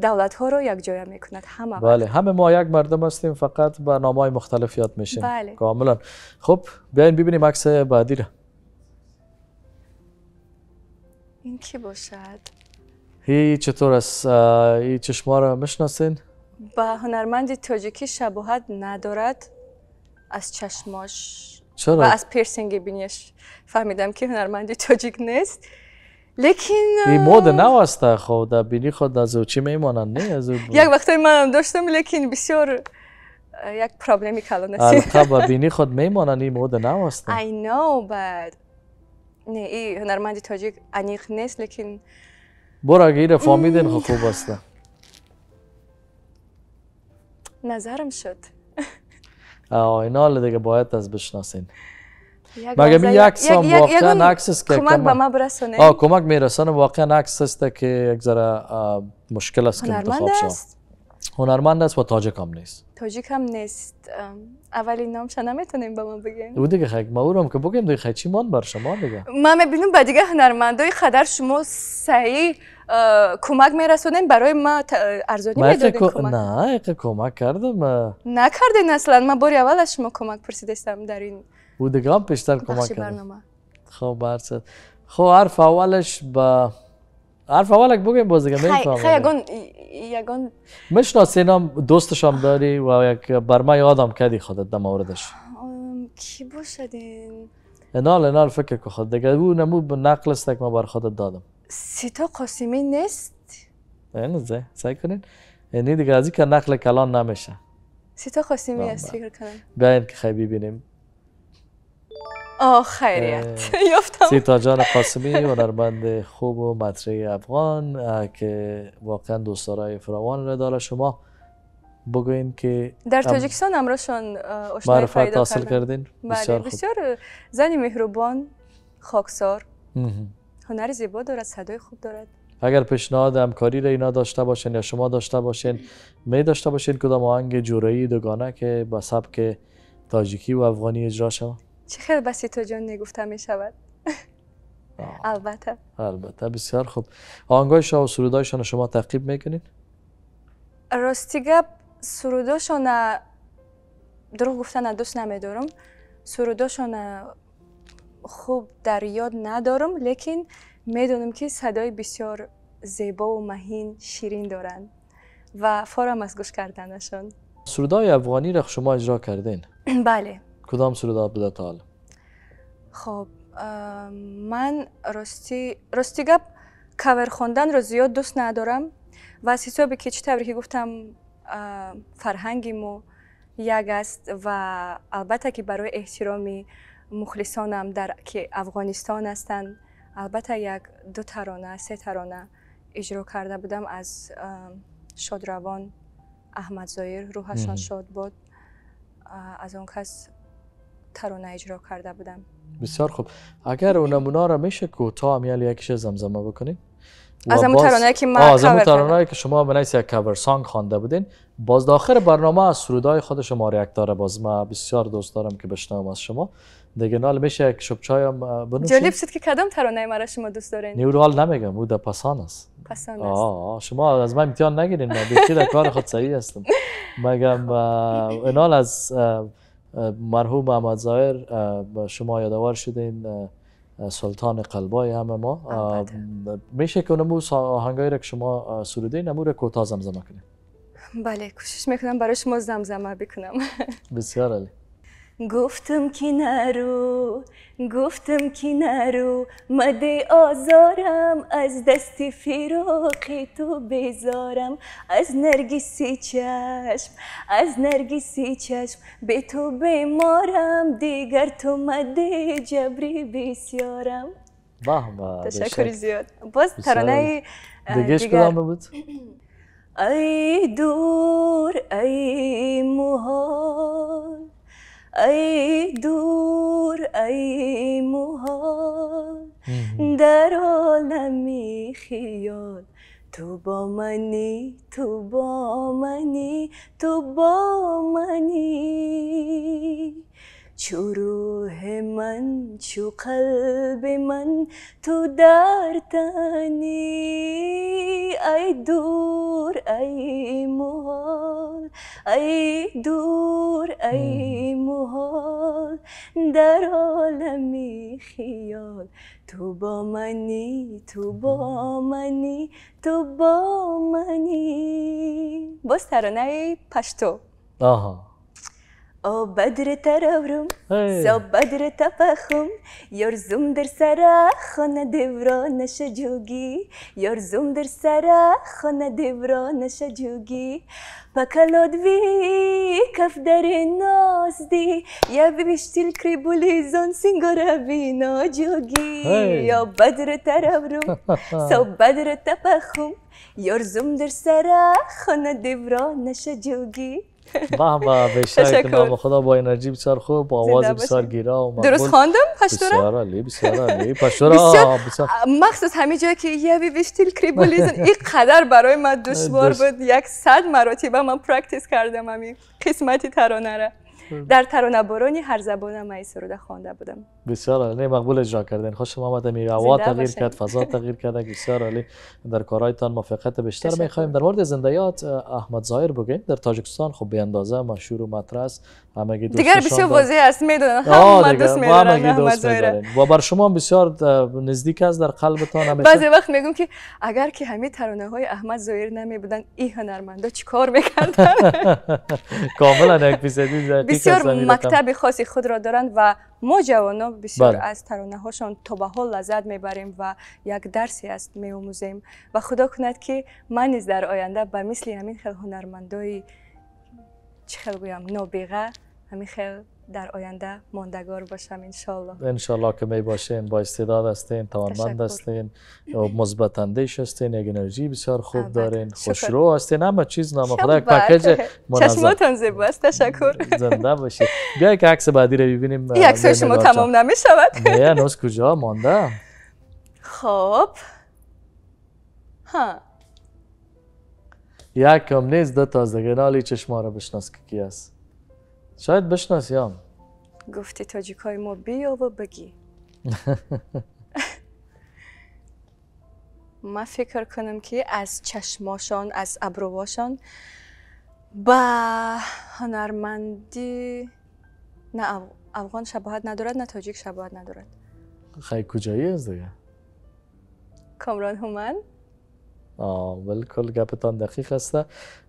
S2: دولت ها رو یک جای میکند همه بله
S1: همه ما یک مردم هستیم فقط با نامای مختلف یاد میشیم کاملا خب بیاین ببینیم عکس بعدی را
S2: این کی باشد؟
S1: هی چطور است؟ این چشما مشناسین؟ میشناسین؟
S2: با هنرمند تاجیکی شباهت ندارد از چشماش چرا؟ و از پیرسینگ بینیش فهمیدم که هنرمند تاجیک نیست لیکن این
S1: مود نو است در بینی خود از او چی میمانند نه از یک
S2: وقتی منم داشتم لیکن بسیار یک پرابلمی کلان است القب بینی
S1: خود میمانند این مود نو است I
S2: know but نه این هنرمند تاجیک انیق نیست لیکن
S1: برو اگه فهمیدین خب خوب است
S2: نظرم شد
S1: اینا دیگه باید از بشناسین مگه می یک سام واقعا عکس که کمک به ما برسونه آه کمک رسونه واقعا عکس است که یک ذره مشکل است که انتخاب شد هنرمند است و تاجک هم نیست
S2: تاجک هم نیست اولین نامش نمیتونیم با ما بگیم او
S1: دیگه خیلی ما هم که بگیم دیگه خیلی چی مان بر شما دیگه
S2: من میبینم با دیگه هنرمندای خدر شما سعی کمک میرسونیم برای ما ارزانی میدادین کمک
S1: نه کمک کردم
S2: نکردین اصلا من باری اول شما کمک پرسیدستم در این
S1: او دیگه هم پیشتر کمک کردم خب برسد خب حرف اولش به حرف اولک بگیم باز دیگه خیلی یگان یگان نام دوستشم داری و یک برما یادم کدی خودت در موردش
S2: کی باشدین
S1: انال انال فکر که خود دیگه او نمو به نقل است که ما بر خودت دادم
S2: سیتا قاسمی نیست
S1: این زه سعی کنین یعنی دیگه از که نقل کلان نمیشه
S2: سیتا قاسمی است بله، بله. فکر کنم
S1: بیاین که خیلی ببینیم
S3: آخریت یافتم
S1: سیتا جان قاسمی هنرمند خوب و مطرح افغان که واقعا دوستارای فراوان را داره شما بگوین که در تاجیکستان
S2: امروشان اشنای پیدا حاصل کردین بله، بسیار, بسیار زنی مهربان خاکسار هنر زیبا دارد صدای خوب دارد
S1: اگر پیشنهاد همکاری را اینا داشته باشین یا شما داشته باشین می داشته باشین کدام آهنگ جورایی دوگانه که با سبک تاجیکی و افغانی اجرا شود
S2: چه بسی تو جان نگفته می شود البته
S1: البته بسیار خوب آهنگای شاه و سرودایشان شما تقیب میکنین؟
S2: راستی گپ سروداشان دروغ گفتن دوست نمیدارم سروداشان خوب در یاد ندارم لیکن میدونم که صدای بسیار زیبا و مهین شیرین دارند و فارم از گوش کردنشان
S1: سرودای افغانی را شما اجرا کردین؟ بله کدام سرود تا حالا؟
S2: خب من راستی راستی گپ کاور خواندن رو زیاد دوست ندارم و از حساب که چطوری که گفتم فرهنگی مو یک است و البته که برای احترام مخلصانم در که افغانستان هستند البته یک دو ترانه سه ترانه اجرا کرده بودم از شادروان احمد زایر روحشان شاد بود از اون کس ترانه اجرا کرده
S1: بودم بسیار خوب اگر اون نمونه را میشه تا میل یکیش زمزمه بکنیم
S2: از اون ترانه که ما از اون ترانه
S1: که شما به یک کاور سانگ خوانده بودین باز داخل برنامه از سرودای خود شما یک باز ما بسیار دوست دارم که بشنوم از شما دیگه نال میشه یک شب چای هم بنوشید جالب شد
S2: که کدام ترانه مرا شما دوست دارین
S1: نیورال نمیگم او در پسان است پسان آه شما از من امتحان نگیرین من بیشتر کار خود صحیح هستم مگم اینال از مرحوم احمد زایر شما یادوار شدین سلطان قلبای همه ما میشه که نمو آهنگایی را که شما سرودی نمور را کوتاه زمزمه کنیم
S2: بله کوشش میکنم
S3: برای شما زمزمه بکنم بسیار عالی گفتم که نرو گفتم که نرو مده آزارم از دست فراق تو بیزارم از نرگسی چشم از نرگسی چشم به تو بیمارم دیگر تو مده جبری بسیارم
S1: تشکر زیاد
S3: باز ترانه دیگر بود ای دور ای محال ای دور ای محال در عالمی خیال تو با منی تو با منی تو با منی چو روح من چو قلب من تو در تنی ای دور ای محال ای دور ای محال در عالمی خیال تو با منی تو با منی تو با منی با سرانه پشتو آها او بدر ترورم سو بدر تفخم زوم در سرا خانه دوران شجوگی زوم در سرا خانه دوران شجوگی کلود وی کف در دی یا بیشتیل بولی زن سنگارا بینا جوگی یا بدر ترورم سو بدر تفخم زوم در سرا خانه دوران شجوگی
S1: به هم بشتر نام خدا با انرژی بسیار خوب با آواز بسیار گیرا و درست خواندم پشتورا بسیار علی بسیار علی پشتورا
S2: مخصوص همه جا که یه ویشتیل بیشتیل اینقدر این قدر برای من دشوار بود یک صد مراتبه من پرکتیس کردم همین قسمتی ترانه را در ترانه بارانی هر هم مای سروده خوانده بودم
S1: بسیار عالی مقبول اجرا کردین خوش آمد می روا تغییر کرد فضا تغییر کرد بسیار عالی در کارهایتان موفقیت بیشتر میخوایم در مورد زندیات احمد ظاهر بگیم در تاجیکستان خب به اندازه مشهور و مطرح است همگی دوست دیگر بسیار واضح است میدونن دوست احمد ظاهر و بر شما بسیار نزدیک است در قلبتان همیشه بعضی
S2: وقت میگم که اگر که همه ترانه های احمد ظاهر نمی بودن این هنرمندا چیکار میکردن
S1: کاملا یک بیزدی бисёр мактаби
S2: хоси худро доранд ва мо ҷавоно бисёр аз таронаҳошон то ба ҳол лаззат мебарем ва як дарсе аст меомӯзем ва худо кунад ки ман низ дар оянда ба мисли ҳамин хел ҳунармандои чӣ хел гӯям нобеға ҳамин хел در آینده ماندگار باشم انشالله
S1: انشالله که می باشین با استعداد هستین توانمند هستین مثبت اندیش هستین انرژی بسیار خوب دارین خوشرو هستین همه چیز نام خدا یک پکیج چشماتون
S2: زیبا است تشکر
S1: زنده باشید بیا که عکس بعدی رو ببینیم این عکس شما تمام
S2: نمی شود نه
S1: کجا مانده
S2: خب ها
S1: یک کم نیست دو تازگی نالی چشما رو بشناس که کی است شاید بشناسیام
S2: گفتی تاجیکای ما بیا و بگی ما فکر کنم که از چشماشان از ابروهاشان با هنرمندی نه افغان شباهت ندارد نه تاجیک شباهت ندارد
S1: خیلی کجایی از دیگه
S2: کامران هومن
S1: بالکل گپتان دقیق است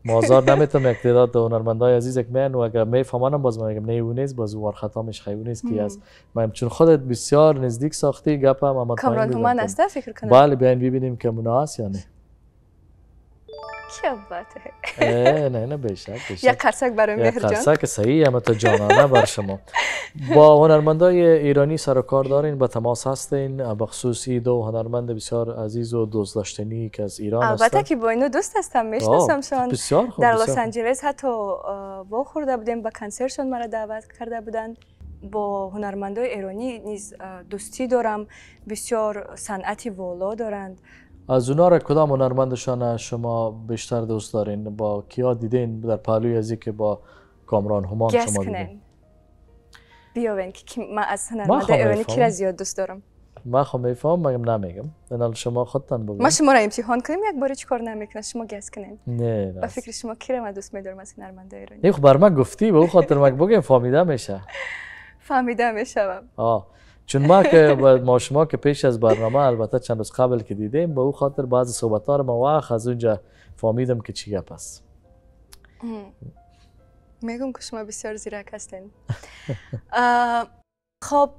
S1: مازار نمیتونم یک تعداد هنرمندای عزیز یک میان و اگر میفهمانم باز میگم نه اون نیست باز وار خطا خیلی نیست که از من چون خودت بسیار نزدیک ساختی گپم اما تو من است فکر کنم بله بیاین ببینیم که مناسب یا نه
S2: کیا بات نه
S1: نه بشک بشک یک برای مهرجان یک قرصک صحیح تو جانانه بر شما با هنرمندای ایرانی سر کار دارین با تماس هستین خصوصی دو هنرمند بسیار عزیز و دوست داشتنی که از ایران هستن البته که
S2: با اینو دوست هستم میشناسم شون در لس آنجلس حتی با خورده بودیم با کنسرتشون مرا دعوت کرده بودند با هنرمندای ایرانی نیز دوستی دارم بسیار صنعتی والا دارند
S1: از اونا را کدام هنرمندشان شما بیشتر دوست دارین با کیا دیدین در پهلوی ازی که با کامران همان شما دیدین
S2: بیاوین که من از هنرمند ایرانی که را زیاد دوست دارم
S1: ما خو میفهم مگم نمیگم انال شما خودتان بگم ما شما
S2: را امتحان کنیم یک بار چیکار نمیکنه شما گس کنین
S1: نه به فکر
S2: شما کی را من دوست میدارم از هنرمند ایرانی
S1: نه خب بر گفتی به خاطر ما بگم فهمیده میشه
S2: فهمیده میشم
S1: آه چون ما که ما شما که پیش از برنامه البته چند روز قبل که دیدیم با او خاطر بعض صحبت ها رو ما واقع از اونجا فهمیدم که چی گپ
S2: میگم که شما بسیار زیرک هستین خب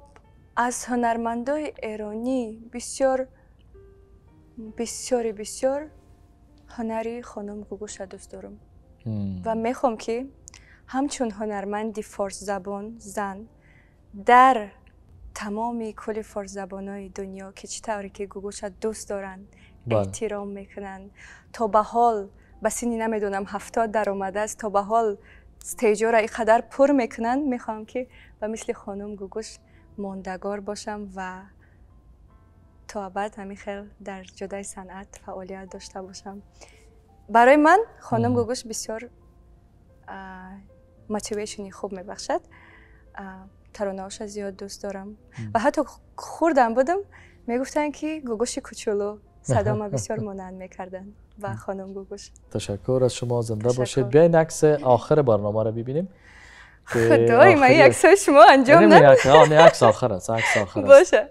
S2: از هنرمندای ایرانی بسیار بسیار بسیار هنری خانم گوگوش دوست دارم و میخوام که همچون هنرمندی فارس زبان زن در تمامی کل های دنیا که چطوری که گوگوش دوست دارن بله. احترام میکنن تا به حال به سینی نمیدونم هفتاد در اومده است تا به حال استیجا را اینقدر پر میکنن میخوام که و مثل خانم گوگوش ماندگار باشم و تا بعد همین خیلی در جدای صنعت فعالیت داشته باشم برای من خانم گوگوش بسیار موتیویشنی خوب میبخشد از زیاد دوست دارم و حتی خوردم بودم میگفتن که گوگوش کوچولو ما بسیار مانند میکردن و خانم گوگوش
S1: تشکر از شما زنده باشید بیاین عکس آخر برنامه رو ببینیم خدای من عکس شما انجام یعنی نه این عکس آخر است عکس آخر است باشه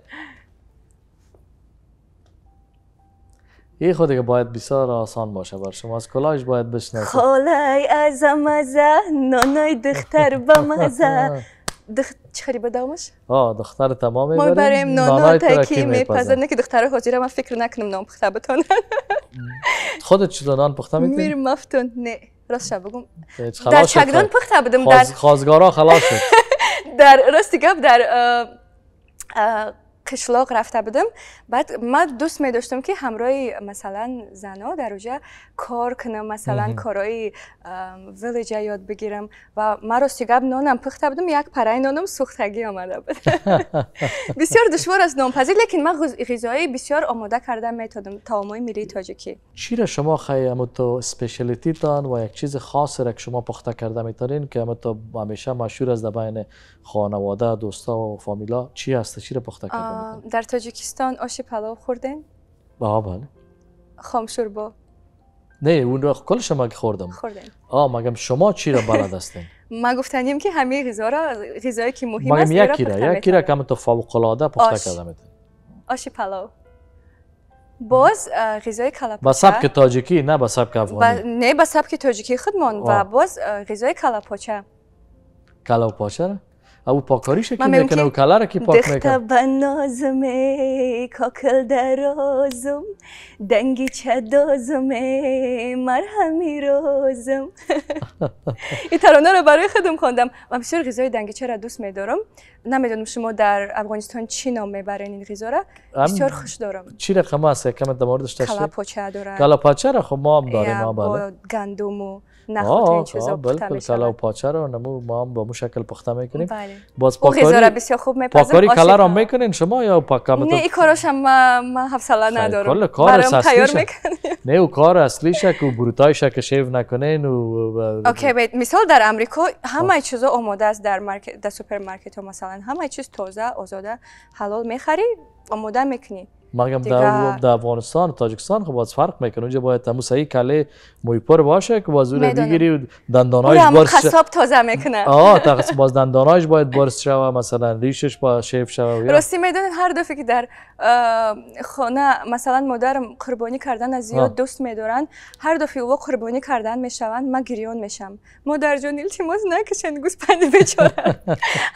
S1: این خود که باید بسیار آسان باشه بر شما از کلاژ باید بشناسید
S3: خاله از مزه نانای دختر بمزه دخت چه خریبه دامش
S1: آه دختر تمام میبریم ما بریم نانا تکی میپزن نه
S2: که دختر حاضره من فکر نکنم نان پخته بتونن
S1: خودت چطور نان پخته میتونی؟ میرم
S2: مفتون نه راست شب بگم در چگدان پخته بدم در
S1: خازگارا خلاص شد
S2: در راستی گفت در قشلاق رفته بودم بعد ما دوست می داشتم که همراه مثلا زنا در اوجه کار کنم مثلا کارای ویلیج یاد بگیرم و ما رو گب نانم پخته بودم یک پرای نانم سوختگی آمده بود بسیار دشوار است پزی، لیکن من غذای بسیار آماده کردم میتادم میری ملی تاجیکی
S1: چی را شما خیلی امتو سپیشلیتی تان و یک چیز خاص را که شما پخته کرده تارین که امتو همیشه مشهور از بین خانواده دوستا و فامیلا چی هست چی را پخته کرده
S2: در تاجیکستان آش پلاو خوردین؟ آه بله خام شوربا
S1: نه اون کل شما که خوردم خوردین آه مگم شما چی را بلد هستین
S2: ما گفتنیم که همه غذا را غذایی که مهم است مگم یکی را یکی را
S1: کم تو فوقلاده پخته کردم
S2: آش پلاو باز غذای کلاپوچا با سبک
S1: تاجیکی نه با سبک افغانی
S2: نه با سبک تاجیکی خودمان و باز غذای
S3: کلاپوچا
S1: کلاپوچا او پاکاری شکل میکنه کلره که پاک میکنه دخته
S3: بنازمه کاکل درازم دنگی چدازمه مرهمی رازم
S2: این ترانه رو برای خودم خوندم من بسیار غذای دنگی را دوست میدارم نمیدونم شما در افغانستان چی نام میبرین این غذا را بسیار خوش دارم
S1: چی رقم است کم در موردش داشتید کلاپاچه دارم کلاپاچه را خب ما هم داریم ما بله
S2: گندم و نه این چیزا بالکل کلا
S1: و پاچه رو نمو ما هم به مو شکل پخته میکنیم بله. باز پاکاری بسیار خوب میپزیم پاکاری کلا رو میکنین شما یا پاکا نه این
S2: کارش هم هفت حوصله ندارم کل کار میکنیم
S1: نه او کار اصلیش که بروتایش که شیو نکنین و اوکی
S2: بیت مثال در امریکا همه چیزا آماده است در مارکت در سوپرمارکت مثلا همه چیز تازه آزاده حلال میخری آماده میکنی
S1: مگم در, افغانستان و تاجکستان خب باز فرق میکنه اونجا باید تمو سعی کله موی پر باشه که باز اون بگیری و دندانایش برس خساب
S2: تازه میکنه آه تقص
S1: باز دندانایش باید برس شوه مثلا ریشش با شیف شوه راستی
S2: میدونین هر دفعه که در خانه مثلا مادرم قربانی کردن از زیاد دوست میدارن هر دفعه او قربانی کردن میشوند من گریان میشم مادر جان التماس نکشن گوسپند بیچاره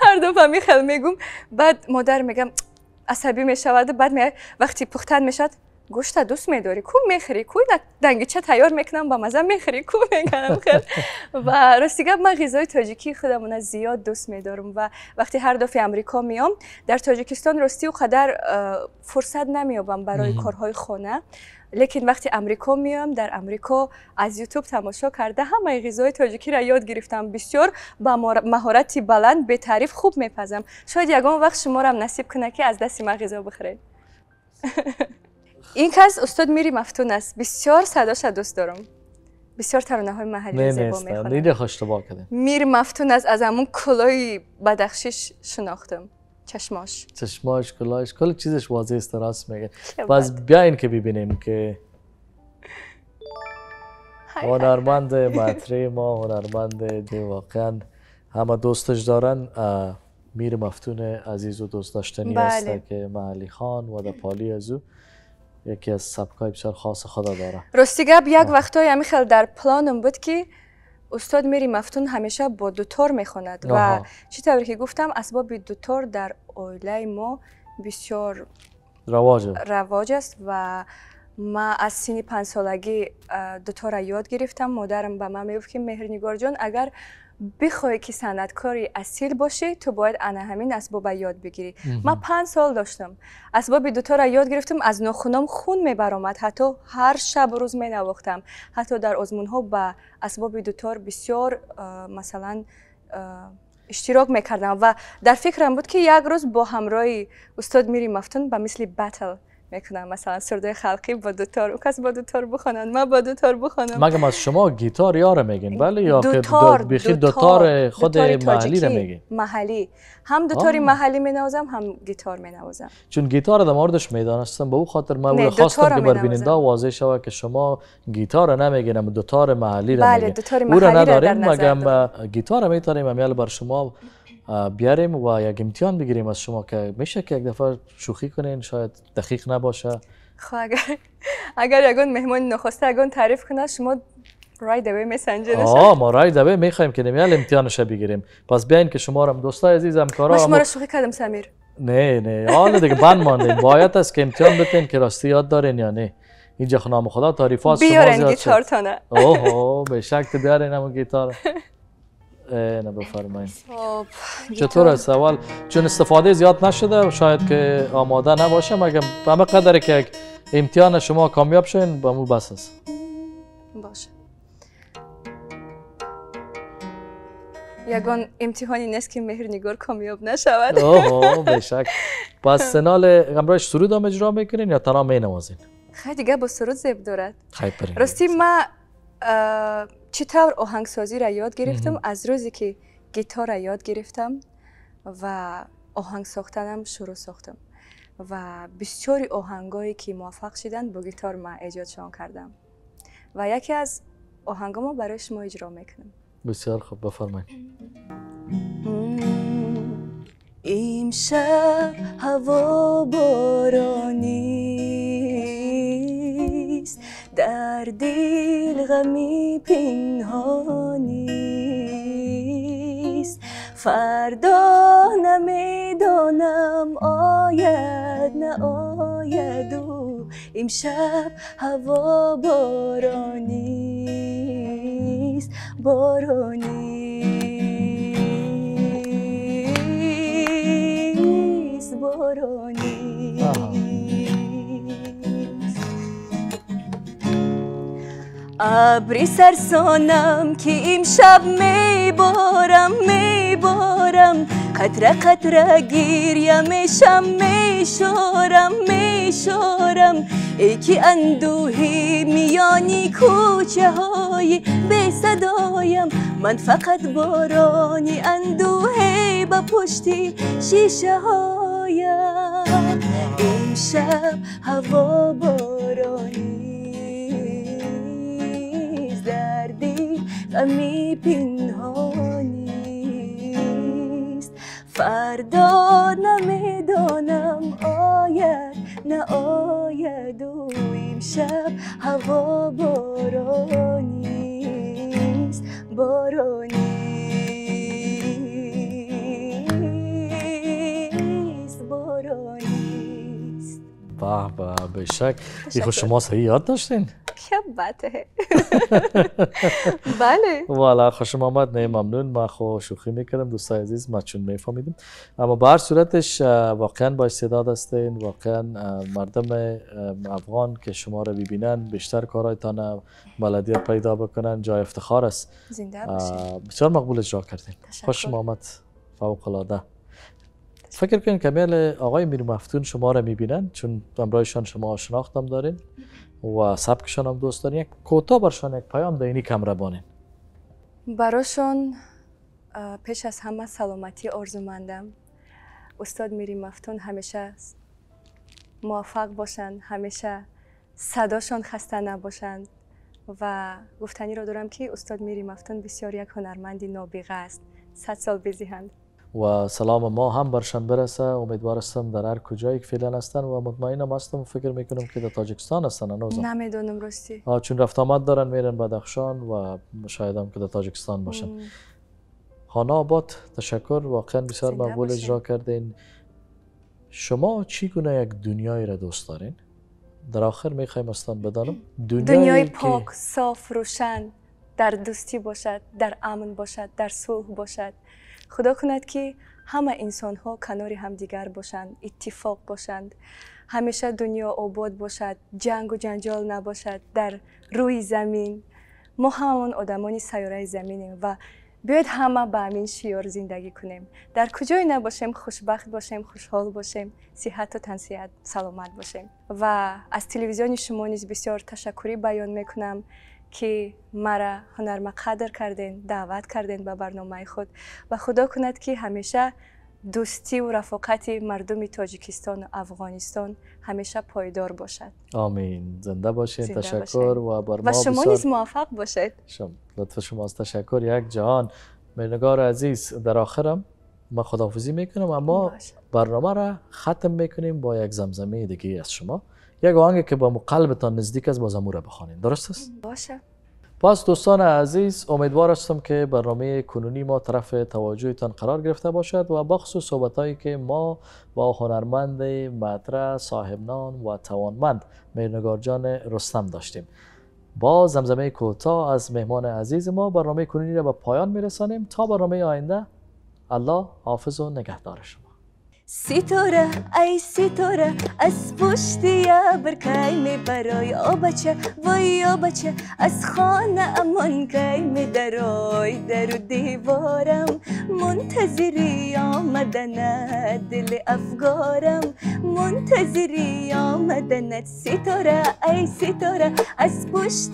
S2: هر دفعه میخل میگم بعد مادر میگم عصبی می شود و بعد می وقتی پختن می شود گوشت دوست می داری کو می خوری کو دنگیچه تیار میکنم با مزه می خوری کو می خیر و راستی گپ من غذای تاجیکی خودمون زیاد دوست می دارم و وقتی هر دفعه امریکا میام در تاجیکستان راستی و قدر فرصت نمیابم برای کارهای خانه لیکن وقتی امریکا میام در امریکا از یوتیوب تماشا کرده همه غذای تاجیکی را یاد گرفتم بسیار با مهارت بلند به تعریف خوب میپزم شاید یگان وقت شما را نصیب کنه که از دست ما غذا بخورید این کس استاد میری مفتون است بسیار صداش دوست دارم بسیار ترانه های محلی زیبا میخوانم دیده خوش تو با میر مفتون است از همون کلای بدخشش شناختم چشماش
S1: چشماش کلاش کل چیزش واضح است راست میگه باز بیاین که ببینیم که هنرمند مطری ما هنرمند دی واقعا همه دوستش دارن میر مفتون عزیز و دوست داشتنی است بله. که محلی خان و دپالی از او یکی از سبکای بسیار خاص خدا داره
S2: راستی گپ یک وقتای خیلی در پلانم بود که استاد میری مفتون همیشه با دوتار میخواند و چی که گفتم اسباب دوتار در اویله ما بسیار رواج است و ما از سینی پنج سالگی دوتار یاد گرفتم مادرم به من میگفت که مهرنگار جان اگر بخوای که کاری اصیل باشی تو باید انا همین اسباب یاد بگیری ما پنج سال داشتم اسباب دوتا را یاد گرفتم از نخونم خون برامد حتی هر شب روز می نواختم حتی در آزمون ها به اسباب دوتار بسیار مثلا اشتراک میکردم و در فکرم بود که یک روز با همراه استاد میری مفتون به مثل بتل میکنم مثلا سرده خلقی با دوتار او کس با دوتار بخوانند من با دوتار بخونم مگه
S1: از شما گیتار یاره میگین بله یا دوتار بخی دوتار خود محلی رو میگین
S2: محلی هم دوتاری محلی مینوازم هم گیتار
S1: مینوازم چون گیتار در موردش میدانستم به او خاطر من خواستم که بر بیننده واضح شود که شما گیتار نمیگین دوتار محلی رو میگین بله دوتار محلی رو در نظر دارم گیتار میتونیم امیال بر شما بیاریم و یک امتیان بگیریم از شما که میشه که یک دفعه شوخی کنین شاید دقیق نباشه
S2: خب اگر اگر یگون مهمان نخواسته یگون تعریف کنه شما رای دوی میسنجه آه
S1: ما رای دوی میخوایم که نمیال امتیانش بگیریم پس بیاین که شما هم دوستای عزیز همکارا ما شما شوخی
S2: کردم سمیر
S1: نه نه حالا دیگه بند مانده باید است که امتیان بتین که راستی یاد دارین یا نه اینجا خنام خدا تعریفات شما زیاد بیارین گیتار تانه اوه به شک بیارین همون گیتار نه بفرمایید خب، چطور است سوال چون استفاده زیاد نشده شاید که آماده نباشه مگه به همه که که امتحان شما کامیاب شین به مو بس
S2: باشه یگان امتحانی نیست که مهر نگار کامیاب نشود اوه بشک
S1: پس سنال غمراش سرود هم اجرا میکنین یا تنها می نوازین
S2: خیلی دیگه با سرود زیب دارد
S1: خیلی پرین راستی
S2: ما چطور آهنگسازی را یاد گرفتم از روزی که گیتار را یاد گرفتم و آهنگ ساختنم شروع ساختم و بسیار آهنگایی که موفق شدن با گیتار من ایجادشان کردم و یکی از ما برای شما اجرا میکنم
S1: بسیار خوب بفرمایید
S3: امشب هوا بارانی در دل غمی است فردا نمیدانم آید نه آید و امشب هوا بارانیست بارانیست بارانیست ابری سرسانم که امشب میبارم میبارم قطره قطره گیریم میشم میشارم ای که اندوهی میانی کوچه های به صدایم من فقط بارانی اندوهی با پشتی شیشه هایم امشب هوا بارانی غمی پنهانیست فردا نمیدانم آید نه آید و شب هوا بارانیست بارانیست بارانیست
S1: به به بشک خوش شما صحیح یاد داشتین
S2: چه بته بله
S1: والا خوشم آمد نه ممنون ما خو شوخی میکردم دوست عزیز ما چون میفهمیدیم اما به هر صورتش واقعا با استعداد هستین واقعا مردم افغان که شما رو ببینن بیشتر کارایتان بلدیت پیدا بکنن جای افتخار است زنده باشید بسیار مقبول اجرا کردین خوشم آمد فوق فکر کنید کمیل آقای میر مفتون شما را میبینن چون امرایشان شما شناختم دارین و سبکشان هم دوست دارین یک کوتاه برشان یک پیام اینی کم ربانین
S2: براشون پیش از همه سلامتی مندم استاد میری مفتون همیشه موفق باشند همیشه صداشان خسته نباشند و گفتنی را دارم که استاد میری مفتون بسیار یک هنرمندی نابغه است صد سال بزیهند
S1: و سلام ما هم برشان برسه امیدوار هستم در هر کجایی که فعلا هستن و مطمئنم هستم فکر میکنم که در تاجکستان هستن نه
S2: نمیدونم راستی
S1: چون رفت آمد دارن میرن بدخشان و شاید هم که در تاجکستان باشن خانه آباد تشکر واقعا بسیار مقبول اجرا کردین شما چی گونه یک دنیای را دوست دارین؟ در آخر میخوایم استان بدانم دنیای, دنیای پاک،
S2: صاف، روشن در دوستی باشد، در امن باشد، در صلح باشد худо кунад ки ҳама инсонҳо канори ҳамдигар бошанд иттифоқ бошанд ҳамеша дунё обод бошад ҷангу ҷанҷол набошад дар рӯи замин мо ҳамамон одамони сайёраи заминем ва биёед ҳама ба ҳамин шиёр зиндагӣ кунем дар куҷое набошем хушбахт бошем хушҳол бошем сиҳату тансият саломат бошем ва аз телевизиони шумо низ бисёр ташаккурӣ баён мекунам که مرا ما قدر کردین دعوت کردین به برنامه خود و خدا کند که همیشه دوستی و رفاقت مردم تاجیکستان و افغانستان همیشه پایدار باشد
S1: آمین زنده باشین تشکر و بر ما و شما نیز
S2: موفق باشید
S1: شما لطف شما از تشکر یک جهان مرنگار عزیز در آخرم ما خداحافظی میکنم اما باشه. برنامه را ختم میکنیم با یک زمزمه دیگه از شما یک آهنگی که با مقلبتان نزدیک است باز را درست است باشه پس دوستان عزیز امیدوار هستم که برنامه کنونی ما طرف توجهتان قرار گرفته باشد و بخصوص صحبت هایی که ما با هنرمند مطرح نان و توانمند میرنگار جان رستم داشتیم با زمزمه کوتاه از مهمان عزیز ما برنامه کنونی را به پایان میرسانیم تا برنامه آینده الله حافظ و نگهدار
S3: ستاره ای ستاره از پشت برکای می برای او بچه وای او بچه از خانه امان کای می درای در دیوارم منتظری آمدنت دل افگارم منتظری آمدنت ستاره ای ستاره از پشت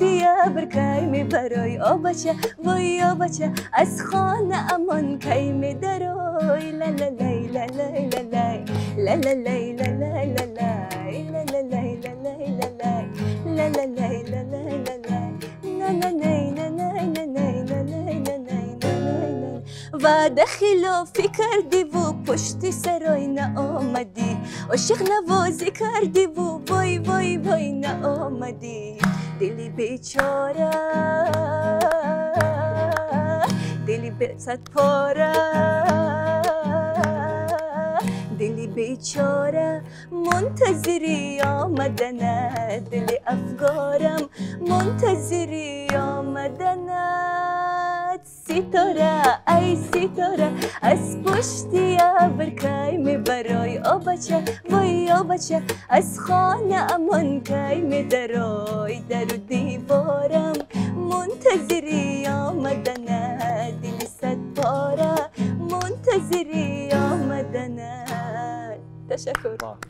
S3: برکای می برای او بچه وای او بچه از خانه امان کای می درای لا لا لا وعده کردی و پشت سرای آمدی، عاشق نوازی کردی و وای وای وای دلی بیچاره دلی به دلی بیچاره منتظری آمدنه دلی افگارم منتظری آمدنه ستاره ای ستاره از پشت ابر برای او بچه وای او از خانه امان کیم درای در دیوارم منتظری آمدنه دلی صد پاره منتظری Teşekkür.
S1: Bak.